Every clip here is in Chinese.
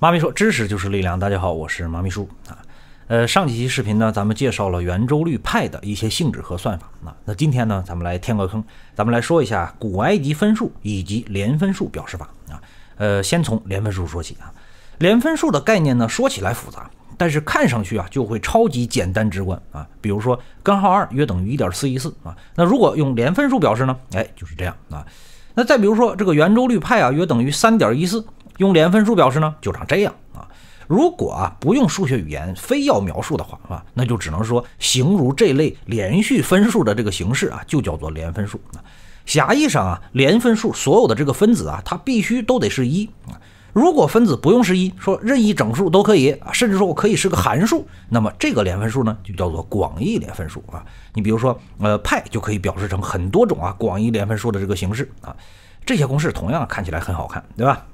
妈咪说：“知识就是力量。”大家好，我是妈咪叔啊。呃，上几期视频呢，咱们介绍了圆周率派的一些性质和算法啊。那今天呢，咱们来填个坑，咱们来说一下古埃及分数以及连分数表示法啊。呃，先从连分数说起啊。连分数的概念呢，说起来复杂，但是看上去啊就会超级简单直观啊。比如说，根号二约等于1.414啊。那如果用连分数表示呢？哎，就是这样啊。那再比如说，这个圆周率派啊，约等于3.14。用连分数表示呢，就长这样啊。如果啊不用数学语言，非要描述的话啊，那就只能说形如这类连续分数的这个形式啊，就叫做连分数。狭义上啊，连分数所有的这个分子啊，它必须都得是一啊。如果分子不用是一，说任意整数都可以啊，甚至说我可以是个函数，那么这个连分数呢，就叫做广义连分数啊。你比如说呃，派就可以表示成很多种啊广义连分数的这个形式啊。这些公式同样看起来很好看，对吧？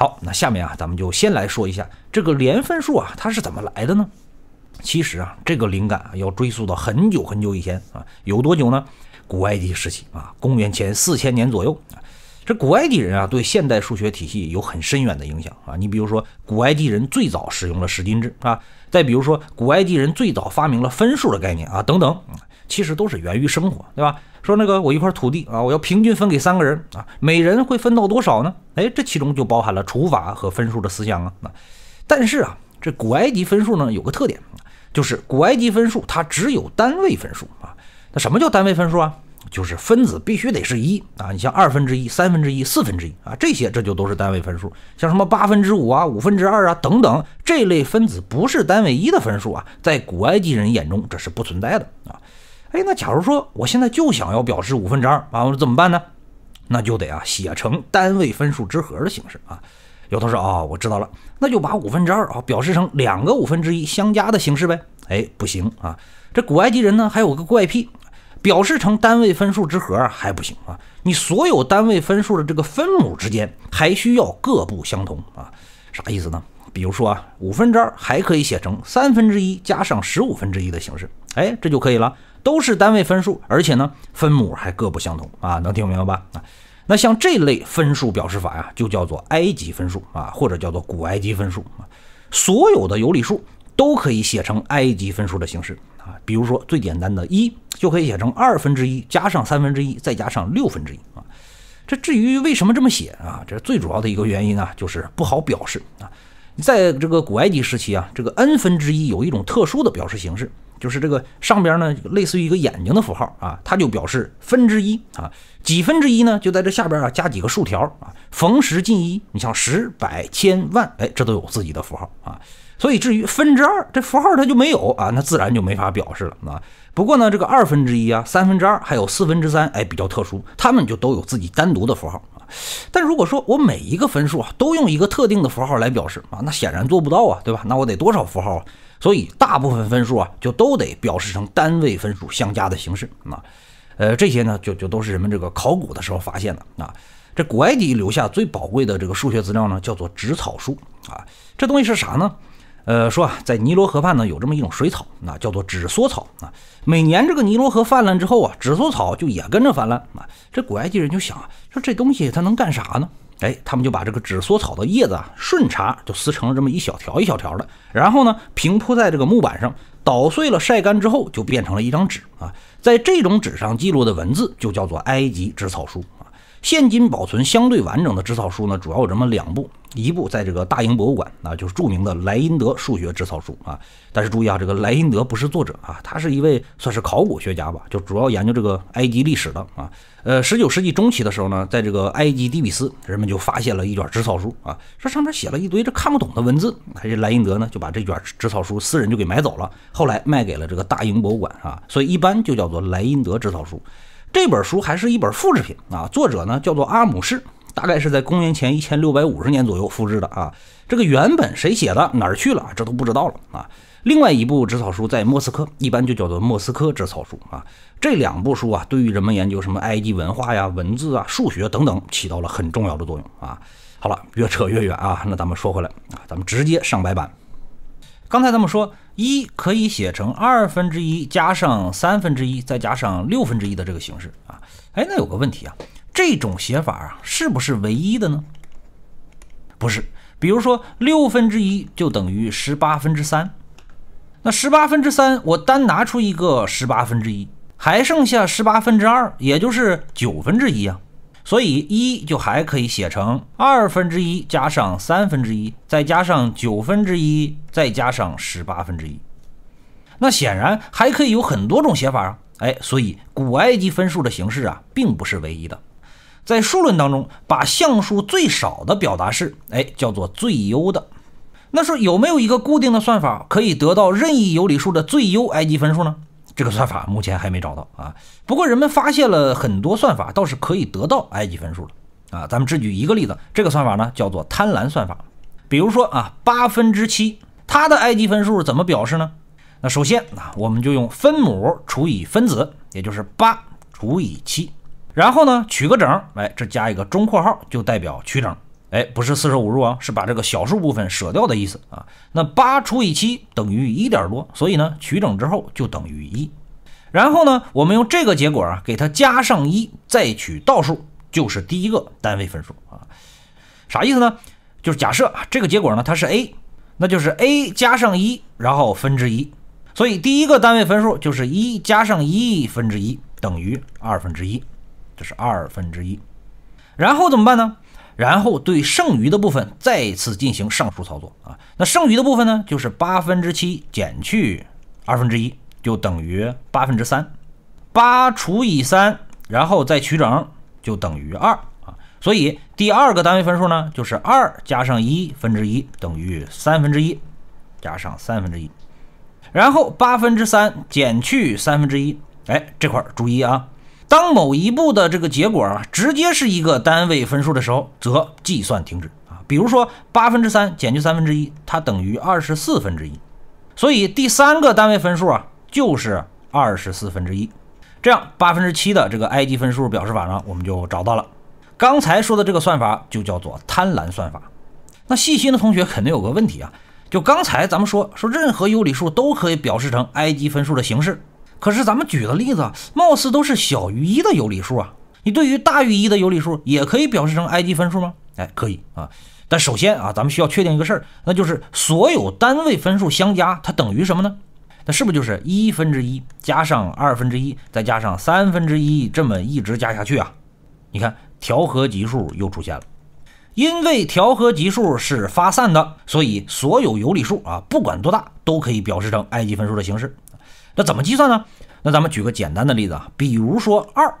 好，那下面啊，咱们就先来说一下这个连分数啊，它是怎么来的呢？其实啊，这个灵感要追溯到很久很久以前啊，有多久呢？古埃及时期啊，公元前四千年左右啊。这古埃及人啊，对现代数学体系有很深远的影响啊。你比如说，古埃及人最早使用了十进制啊，再比如说，古埃及人最早发明了分数的概念啊，等等。其实都是源于生活，对吧？说那个我一块土地啊，我要平均分给三个人啊，每人会分到多少呢？哎，这其中就包含了除法和分数的思想啊。那但是啊，这古埃及分数呢有个特点，就是古埃及分数它只有单位分数啊。那什么叫单位分数啊？就是分子必须得是一啊。你像二分之一、三分之一、四分之一啊，这些这就都是单位分数。像什么八分之五啊、五分之二啊等等这类分子不是单位一的分数啊，在古埃及人眼中这是不存在的啊。哎，那假如说我现在就想要表示五分之二啊，我怎么办呢？那就得啊写成单位分数之和的形式啊。有同学啊，我知道了，那就把五分之二啊表示成两个五分之一相加的形式呗。哎，不行啊，这古埃及人呢还有个怪癖，表示成单位分数之和还不行啊。你所有单位分数的这个分母之间还需要各不相同啊。啥意思呢？比如说啊，五分之二还可以写成三分之一加上十五分之一的形式。哎，这就可以了，都是单位分数，而且呢，分母还各不相同啊，能听明白吧？啊，那像这类分数表示法呀，就叫做埃及分数啊，或者叫做古埃及分数啊。所有的有理数都可以写成埃及分数的形式啊。比如说最简单的，一就可以写成二分之一加上三分之一再加上六分之一啊。这至于为什么这么写啊？这最主要的一个原因啊，就是不好表示啊。在这个古埃及时期啊，这个 n 分之一有一种特殊的表示形式。就是这个上边呢，类似于一个眼睛的符号啊，它就表示分之一啊，几分之一呢，就在这下边啊加几个竖条啊，逢十进一。你像十、百、千万，哎，这都有自己的符号啊。所以至于分之二，这符号它就没有啊，那自然就没法表示了啊。不过呢，这个二分之一啊，三分之二，还有四分之三，哎，比较特殊，它们就都有自己单独的符号啊。但如果说我每一个分数啊都用一个特定的符号来表示啊，那显然做不到啊，对吧？那我得多少符号啊？所以大部分分数啊，就都得表示成单位分数相加的形式啊。呃，这些呢，就就都是人们这个考古的时候发现的啊。这古埃及留下最宝贵的这个数学资料呢，叫做纸草书啊。这东西是啥呢？呃，说啊，在尼罗河畔呢，有这么一种水草，那叫做纸梭草啊。每年这个尼罗河泛滥之后啊，纸梭草就也跟着泛滥啊。这古埃及人就想啊，说这东西它能干啥呢？哎，他们就把这个纸缩草的叶子啊，顺茬就撕成了这么一小条一小条的，然后呢，平铺在这个木板上，捣碎了晒干之后，就变成了一张纸啊。在这种纸上记录的文字就叫做埃及纸草书啊。现今保存相对完整的纸草书呢，主要有这么两部。一部在这个大英博物馆，啊，就是著名的莱茵德数学纸草书啊。但是注意啊，这个莱茵德不是作者啊，他是一位算是考古学家吧，就主要研究这个埃及历史的啊。呃，十九世纪中期的时候呢，在这个埃及底比斯，人们就发现了一卷纸草书啊，这上面写了一堆这看不懂的文字。这莱茵德呢，就把这卷纸草书私人就给买走了，后来卖给了这个大英博物馆啊，所以一般就叫做莱茵德纸草书。这本书还是一本复制品啊，作者呢叫做阿姆士。大概是在公元前一千六百五十年左右复制的啊，这个原本谁写的哪儿去了，这都不知道了啊。另外一部纸草书在莫斯科，一般就叫做莫斯科纸草书啊。这两部书啊，对于人们研究什么埃及文化呀、文字啊、数学等等，起到了很重要的作用啊。好了，越扯越远啊，那咱们说回来啊，咱们直接上白板。刚才咱们说一可以写成二分之一加上三分之一再加上六分之一的这个形式啊，哎，那有个问题啊。这种写法啊，是不是唯一的呢？不是，比如说六分之一就等于十八分之三，那十八分之三我单拿出一个十八分之一，还剩下十八分之二，也就是九分之一啊。所以一就还可以写成二分之一加上三分之一，再加上九分之一，再加上十八分之一。那显然还可以有很多种写法啊。哎，所以古埃及分数的形式啊，并不是唯一的。在数论当中，把项数最少的表达式，哎，叫做最优的。那说有没有一个固定的算法可以得到任意有理数的最优埃及分数呢？这个算法目前还没找到啊。不过人们发现了很多算法，倒是可以得到埃及分数的啊。咱们只举一个例子，这个算法呢叫做贪婪算法。比如说啊，八分之七，它的埃及分数怎么表示呢？那首先啊，我们就用分母除以分子，也就是八除以七。然后呢，取个整，哎，这加一个中括号就代表取整，哎，不是四舍五入啊，是把这个小数部分舍掉的意思啊。那八除以七等于一点多，所以呢，取整之后就等于一。然后呢，我们用这个结果啊，给它加上一，再取倒数，就是第一个单位分数啊。啥意思呢？就是假设这个结果呢它是 a，那就是 a 加上一，然后分之一。所以第一个单位分数就是一加上一分之一等于二分之一。这是二分之一，然后怎么办呢？然后对剩余的部分再次进行上述操作啊。那剩余的部分呢，就是八分之七减去二分之一，就等于八分之三。八除以三，然后再取整，就等于二啊。所以第二个单位分数呢，就是二加上一分之一，等于三分之一加上三分之一，然后八分之三减去三分之一。哎，这块注意啊。当某一步的这个结果啊，直接是一个单位分数的时候，则计算停止啊。比如说八分之三减去三分之一，它等于二十四分之一，所以第三个单位分数啊就是二十四分之一。这样八分之七的这个埃及分数表示法呢，我们就找到了。刚才说的这个算法就叫做贪婪算法。那细心的同学肯定有个问题啊，就刚才咱们说说任何有理数都可以表示成埃及分数的形式。可是咱们举的例子啊，貌似都是小于一的有理数啊。你对于大于一的有理数，也可以表示成埃及分数吗？哎，可以啊。但首先啊，咱们需要确定一个事儿，那就是所有单位分数相加，它等于什么呢？那是不是就是一分之一加上二分之一，再加上三分之一，这么一直加下去啊？你看调和级数又出现了，因为调和级数是发散的，所以所有有理数啊，不管多大，都可以表示成埃及分数的形式。那怎么计算呢？那咱们举个简单的例子啊，比如说二，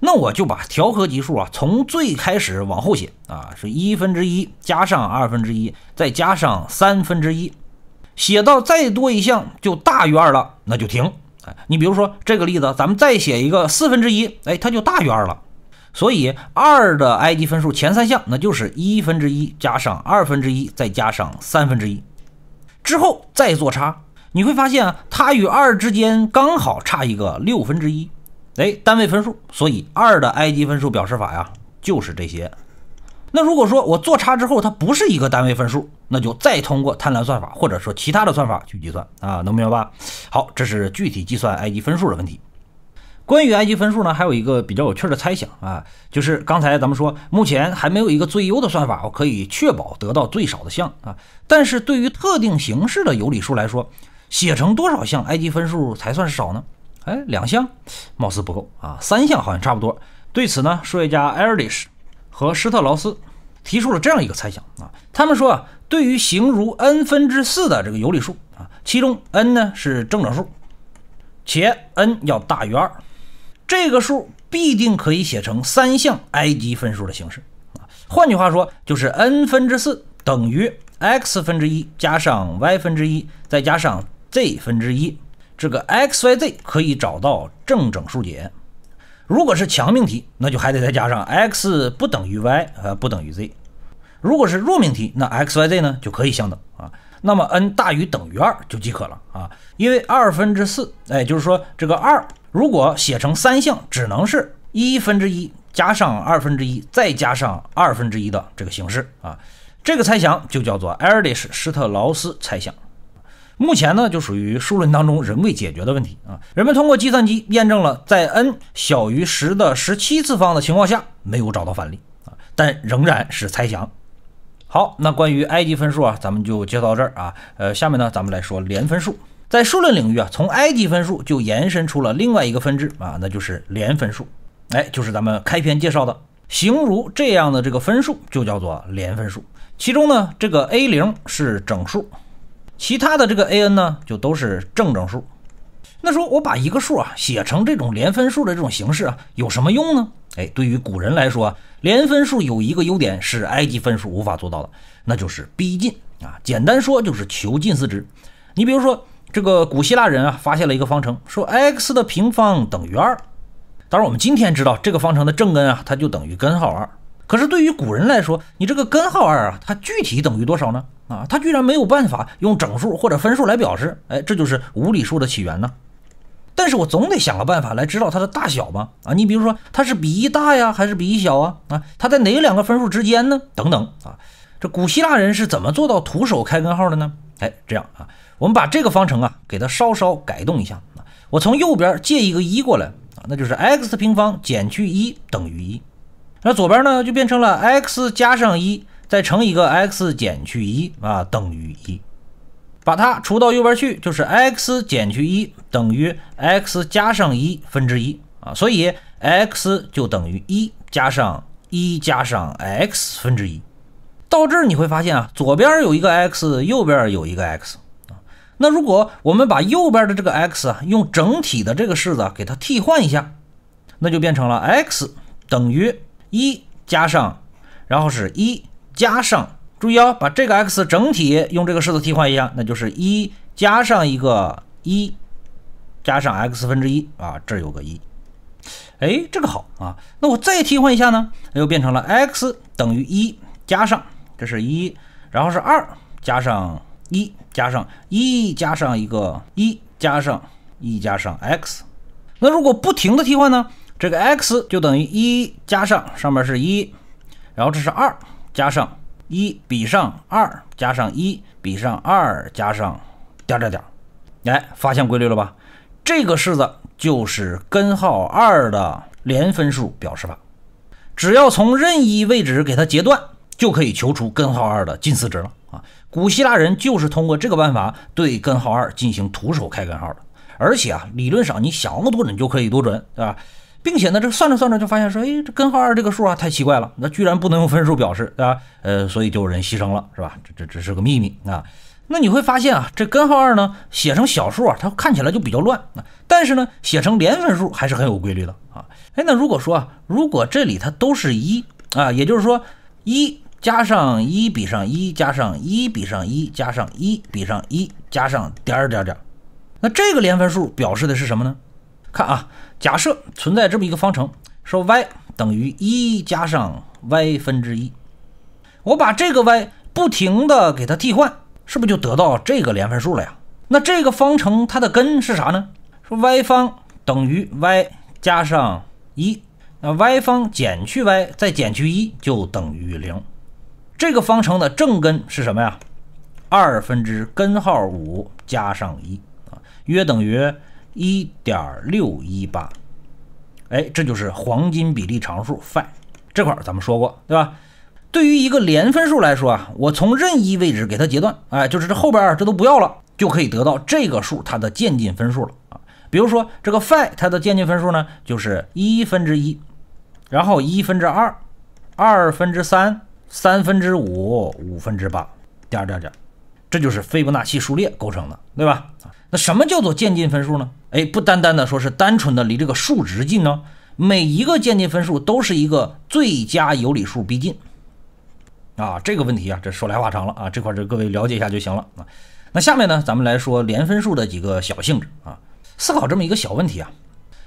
那我就把调和级数啊，从最开始往后写啊，是一分之一加上二分之一再加上三分之一，写到再多一项就大于二了，那就停。哎，你比如说这个例子，咱们再写一个四分之一，哎，它就大于二了。所以二的 ID 分数前三项那就是一分之一加上二分之一再加上三分之一，之后再做差。你会发现啊，它与二之间刚好差一个六分之一，哎，单位分数。所以二的埃及分数表示法呀，就是这些。那如果说我做差之后它不是一个单位分数，那就再通过贪婪算法或者说其他的算法去计算啊，能明白吧？好，这是具体计算埃及分数的问题。关于埃及分数呢，还有一个比较有趣的猜想啊，就是刚才咱们说，目前还没有一个最优的算法可以确保得到最少的项啊，但是对于特定形式的有理数来说。写成多少项埃及分数才算是少呢？哎，两项貌似不够啊，三项好像差不多。对此呢，数学家爱尔兰和施特劳斯提出了这样一个猜想啊，他们说啊，对于形如 n 分之四的这个有理数啊，其中 n 呢是正整数，且 n 要大于二，这个数必定可以写成三项埃及分数的形式啊。换句话说，就是 n 分之四等于 x 分之一加上 y 分之一再加上。z 分之一，这个 xyz 可以找到正整数解。如果是强命题，那就还得再加上 x 不等于 y 呃，不等于 z。如果是弱命题，那 xyz 呢就可以相等啊。那么 n 大于等于二就即可了啊，因为二分之四，哎，就是说这个二如果写成三项，只能是一分之一加上二分之一再加上二分之一的这个形式啊。这个猜想就叫做埃 i s 什施特劳斯猜想。目前呢，就属于数论当中仍未解决的问题啊。人们通过计算机验证了，在 n 小于十的十七次方的情况下，没有找到反例啊，但仍然是猜想。好，那关于埃及分数啊，咱们就介绍到这儿啊。呃，下面呢，咱们来说连分数。在数论领域啊，从埃及分数就延伸出了另外一个分支啊，那就是连分数。哎，就是咱们开篇介绍的，形如这样的这个分数就叫做连分数。其中呢，这个 a 零是整数。其他的这个 a n 呢，就都是正整数。那说我把一个数啊写成这种连分数的这种形式啊，有什么用呢？哎，对于古人来说啊，连分数有一个优点是埃及分数无法做到的，那就是逼近啊。简单说就是求近似值。你比如说这个古希腊人啊，发现了一个方程，说 x 的平方等于二。当然我们今天知道这个方程的正根啊，它就等于根号二。可是对于古人来说，你这个根号二啊，它具体等于多少呢？啊，他居然没有办法用整数或者分数来表示，哎，这就是无理数的起源呢。但是我总得想个办法来知道它的大小吧？啊，你比如说它是比一大呀，还是比一小啊？啊，它在哪两个分数之间呢？等等啊，这古希腊人是怎么做到徒手开根号的呢？哎，这样啊，我们把这个方程啊，给它稍稍改动一下啊，我从右边借一个一过来啊，那就是 x 平方减去一等于一，那左边呢就变成了 x 加上一。再乘一个 x 减去一啊，等于一，把它除到右边去，就是 x 减去一等于 x 加上一分之一啊，所以 x 就等于一加上一加上 x 分之一。到这儿你会发现啊，左边有一个 x，右边有一个 x 啊。那如果我们把右边的这个 x 啊，用整体的这个式子给它替换一下，那就变成了 x 等于一加上，然后是一。加上，注意哦，把这个 x 整体用这个式子替换一下，那就是一加上一个一加上 x 分之一啊，这有个一，哎，这个好啊。那我再替换一下呢，又变成了 x 等于一加上这是一，然后是二加上一加上一加上一个一加上一加上 x。那如果不停的替换呢，这个 x 就等于一加上上面是一，然后这是二。加上一比上二，加上一比上二，加上点儿点儿点儿，来，发现规律了吧？这个式子就是根号二的连分数表示法。只要从任意位置给它截断，就可以求出根号二的近似值了啊！古希腊人就是通过这个办法对根号二进行徒手开根号的。而且啊，理论上你想多准就可以多准，对吧？并且呢，这算着算着就发现说，哎，这根号二这个数啊太奇怪了，那居然不能用分数表示，对吧？呃，所以就有人牺牲了，是吧？这这这是个秘密啊。那你会发现啊，这根号二呢，写成小数啊，它看起来就比较乱啊。但是呢，写成连分数还是很有规律的啊。哎，那如果说啊，如果这里它都是一啊，也就是说一加上一比上一加上一比上一加上一比上一加上点儿点儿点儿，那这个连分数表示的是什么呢？看啊，假设存在这么一个方程，说 y 等于一加上 y 分之一，我把这个 y 不停地给它替换，是不是就得到这个连分数了呀？那这个方程它的根是啥呢？说 y 方等于 y 加上一，那 y 方减去 y 再减去一就等于零，这个方程的正根是什么呀？二分之根号五加上一啊，约等于。一点六一八，哎，这就是黄金比例常数 e 这块儿咱们说过，对吧？对于一个连分数来说啊，我从任意位置给它截断，哎，就是这后边这都不要了，就可以得到这个数它的渐进分数了啊。比如说这个 five 它的渐进分数呢，就是一分之一，然后一分之二，二分之三，三分之五，五分之八，点点点。这就是斐波那契数列构成的，对吧？那什么叫做渐进分数呢？哎，不单单的说是单纯的离这个数值近呢，每一个渐进分数都是一个最佳有理数逼近。啊，这个问题啊，这说来话长了啊，这块儿就各位了解一下就行了啊。那下面呢，咱们来说连分数的几个小性质啊。思考这么一个小问题啊，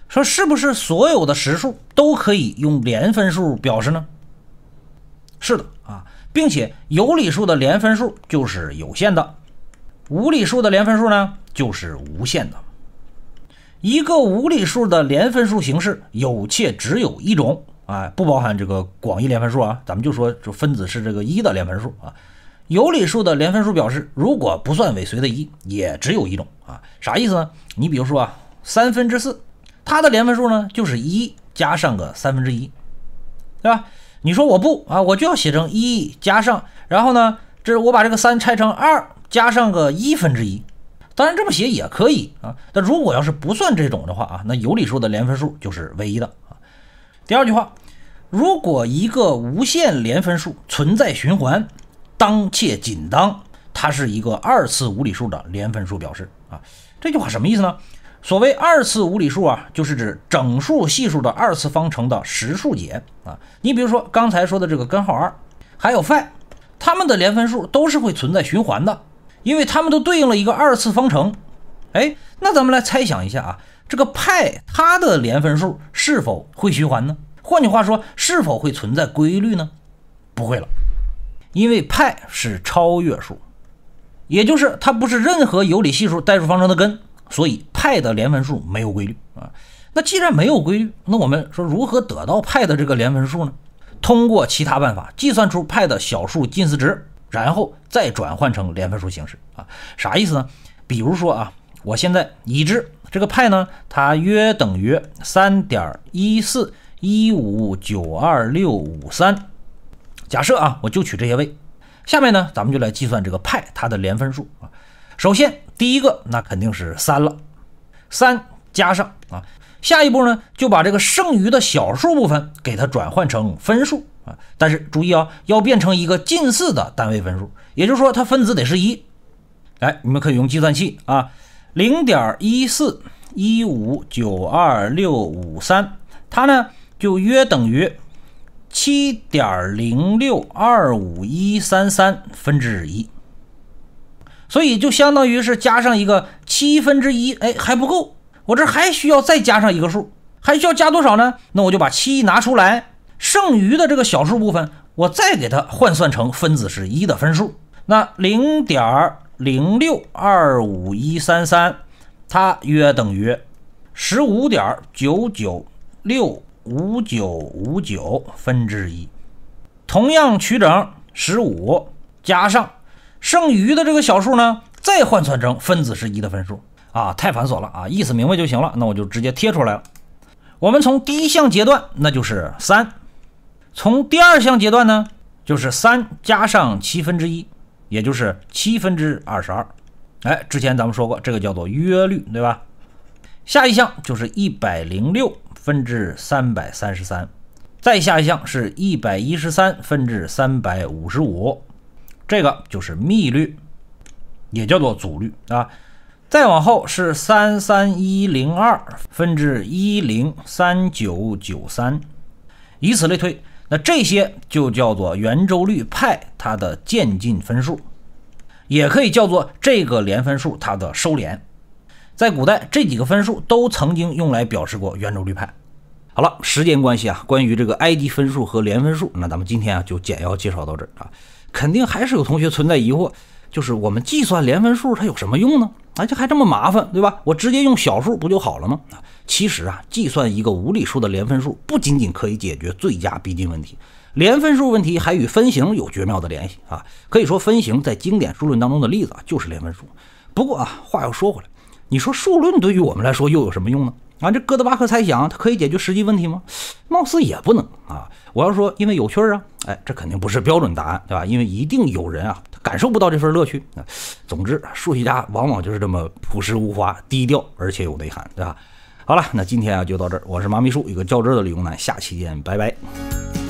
说是不是所有的实数都可以用连分数表示呢？是的啊。并且有理数的连分数就是有限的，无理数的连分数呢就是无限的。一个无理数的连分数形式有且只有一种啊，不包含这个广义连分数啊，咱们就说就分子是这个一的连分数啊。有理数的连分数表示，如果不算尾随的一，也只有一种啊。啥意思呢？你比如说啊，三分之四，它的连分数呢就是一加上个三分之一，对吧？你说我不啊，我就要写成一加上，然后呢，这我把这个三拆成二加上个一分之一，当然这么写也可以啊。但如果要是不算这种的话啊，那有理数的连分数就是唯一的啊。第二句话，如果一个无限连分数存在循环，当且仅当它是一个二次无理数的连分数表示啊。这句话什么意思呢？所谓二次无理数啊，就是指整数系数的二次方程的实数解啊。你比如说刚才说的这个根号二，还有斐，它们的连分数都是会存在循环的，因为它们都对应了一个二次方程。哎，那咱们来猜想一下啊，这个派它的连分数是否会循环呢？换句话说，是否会存在规律呢？不会了，因为派是超越数，也就是它不是任何有理系数代数方程的根。所以，派的连分数没有规律啊。那既然没有规律，那我们说如何得到派的这个连分数呢？通过其他办法计算出派的小数近似值，然后再转换成连分数形式啊。啥意思呢？比如说啊，我现在已知这个派呢，它约等于三点一四一五九二六五三。假设啊，我就取这些位。下面呢，咱们就来计算这个派它的连分数啊。首先。第一个那肯定是三了，三加上啊，下一步呢就把这个剩余的小数部分给它转换成分数啊，但是注意啊，要变成一个近似的单位分数，也就是说它分子得是一。哎，你们可以用计算器啊，零点一四一五九二六五三，它呢就约等于七点零六二五一三三分之一。所以就相当于是加上一个七分之一，哎，还不够，我这还需要再加上一个数，还需要加多少呢？那我就把七拿出来，剩余的这个小数部分，我再给它换算成分子是一的分数。那零点零六二五一三三，它约等于十五点九九六五九五九分之一。同样取整，十五加上。剩余的这个小数呢，再换算成分子是一的分数啊，太繁琐了啊，意思明白就行了。那我就直接贴出来了。我们从第一项阶段，那就是三；从第二项阶段呢，就是三加上七分之一，也就是七分之二十二。哎，之前咱们说过，这个叫做约率，对吧？下一项就是一百零六分之三百三十三，再下一项是一百一十三分之三百五十五。这个就是密律，也叫做阻律啊。再往后是三三一零二分之一零三九九三，以此类推。那这些就叫做圆周率派它的渐进分数，也可以叫做这个连分数它的收敛。在古代，这几个分数都曾经用来表示过圆周率派。好了，时间关系啊，关于这个埃及分数和连分数，那咱们今天啊就简要介绍到这儿啊。肯定还是有同学存在疑惑，就是我们计算连分数它有什么用呢？啊，这还这么麻烦，对吧？我直接用小数不就好了吗？啊，其实啊，计算一个无理数的连分数不仅仅可以解决最佳逼近问题，连分数问题还与分形有绝妙的联系啊。可以说，分形在经典数论当中的例子啊，就是连分数。不过啊，话又说回来。你说数论对于我们来说又有什么用呢？啊，这哥德巴赫猜想它可以解决实际问题吗？貌似也不能啊。我要说，因为有趣啊，哎，这肯定不是标准答案，对吧？因为一定有人啊，他感受不到这份乐趣。总之，数学家往往就是这么朴实无华、低调而且有内涵，对吧？好了，那今天啊就到这儿。我是妈秘书，一个较真的理工男，下期见，拜拜。